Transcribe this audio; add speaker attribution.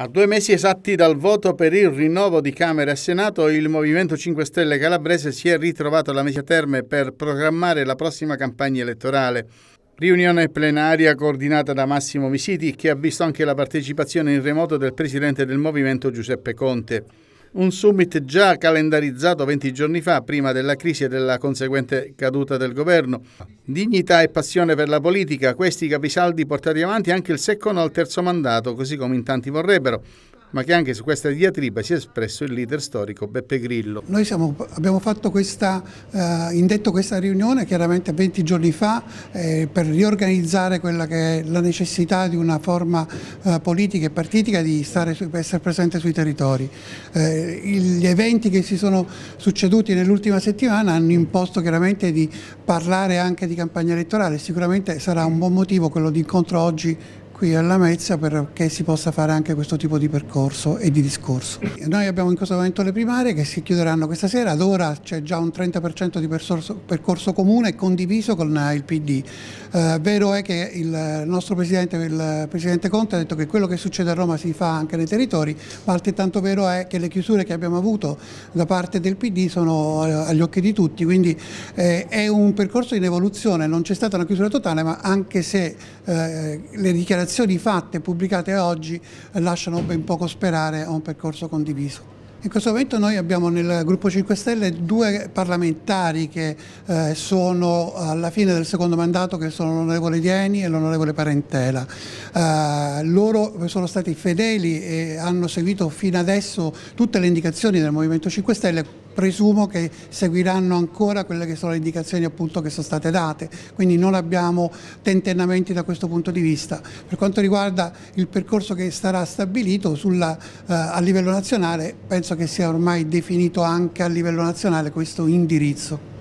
Speaker 1: A due mesi esatti dal voto per il rinnovo di Camera e Senato, il Movimento 5 Stelle Calabrese si è ritrovato alla Media Terme per programmare la prossima campagna elettorale. Riunione plenaria coordinata da Massimo Visiti che ha visto anche la partecipazione in remoto del presidente del movimento Giuseppe Conte un summit già calendarizzato 20 giorni fa, prima della crisi e della conseguente caduta del governo. Dignità e passione per la politica, questi capisaldi portati avanti anche il secondo al terzo mandato, così come in tanti vorrebbero ma che anche su questa diatriba si è espresso il leader storico Beppe Grillo.
Speaker 2: Noi siamo, abbiamo fatto questa, eh, indetto questa riunione chiaramente 20 giorni fa eh, per riorganizzare quella che è la necessità di una forma eh, politica e partitica di su, essere presente sui territori. Eh, gli eventi che si sono succeduti nell'ultima settimana hanno imposto chiaramente di parlare anche di campagna elettorale, sicuramente sarà un buon motivo quello di incontro oggi qui alla Mezza perché si possa fare anche questo tipo di percorso e di discorso. Noi abbiamo in questo momento le primarie che si chiuderanno questa sera, ad ora c'è già un 30% di percorso, percorso comune condiviso con il PD. Eh, vero è che il nostro Presidente, il Presidente Conte ha detto che quello che succede a Roma si fa anche nei territori, ma altrettanto vero è che le chiusure che abbiamo avuto da parte del PD sono eh, agli occhi di tutti, quindi eh, è un percorso in evoluzione, non c'è stata una chiusura totale, ma anche se eh, le dichiarazioni dichiarazioni fatte e pubblicate oggi eh, lasciano ben poco sperare a un percorso condiviso. In questo momento noi abbiamo nel gruppo 5 Stelle due parlamentari che eh, sono alla fine del secondo mandato che sono l'onorevole Dieni e l'onorevole Parentela. Eh, loro sono stati fedeli e hanno seguito fino adesso tutte le indicazioni del Movimento 5 Stelle presumo che seguiranno ancora quelle che sono le indicazioni appunto che sono state date, quindi non abbiamo tentennamenti da questo punto di vista. Per quanto riguarda il percorso che sarà stabilito sulla, eh, a livello nazionale, penso che sia ormai definito anche a livello nazionale questo indirizzo.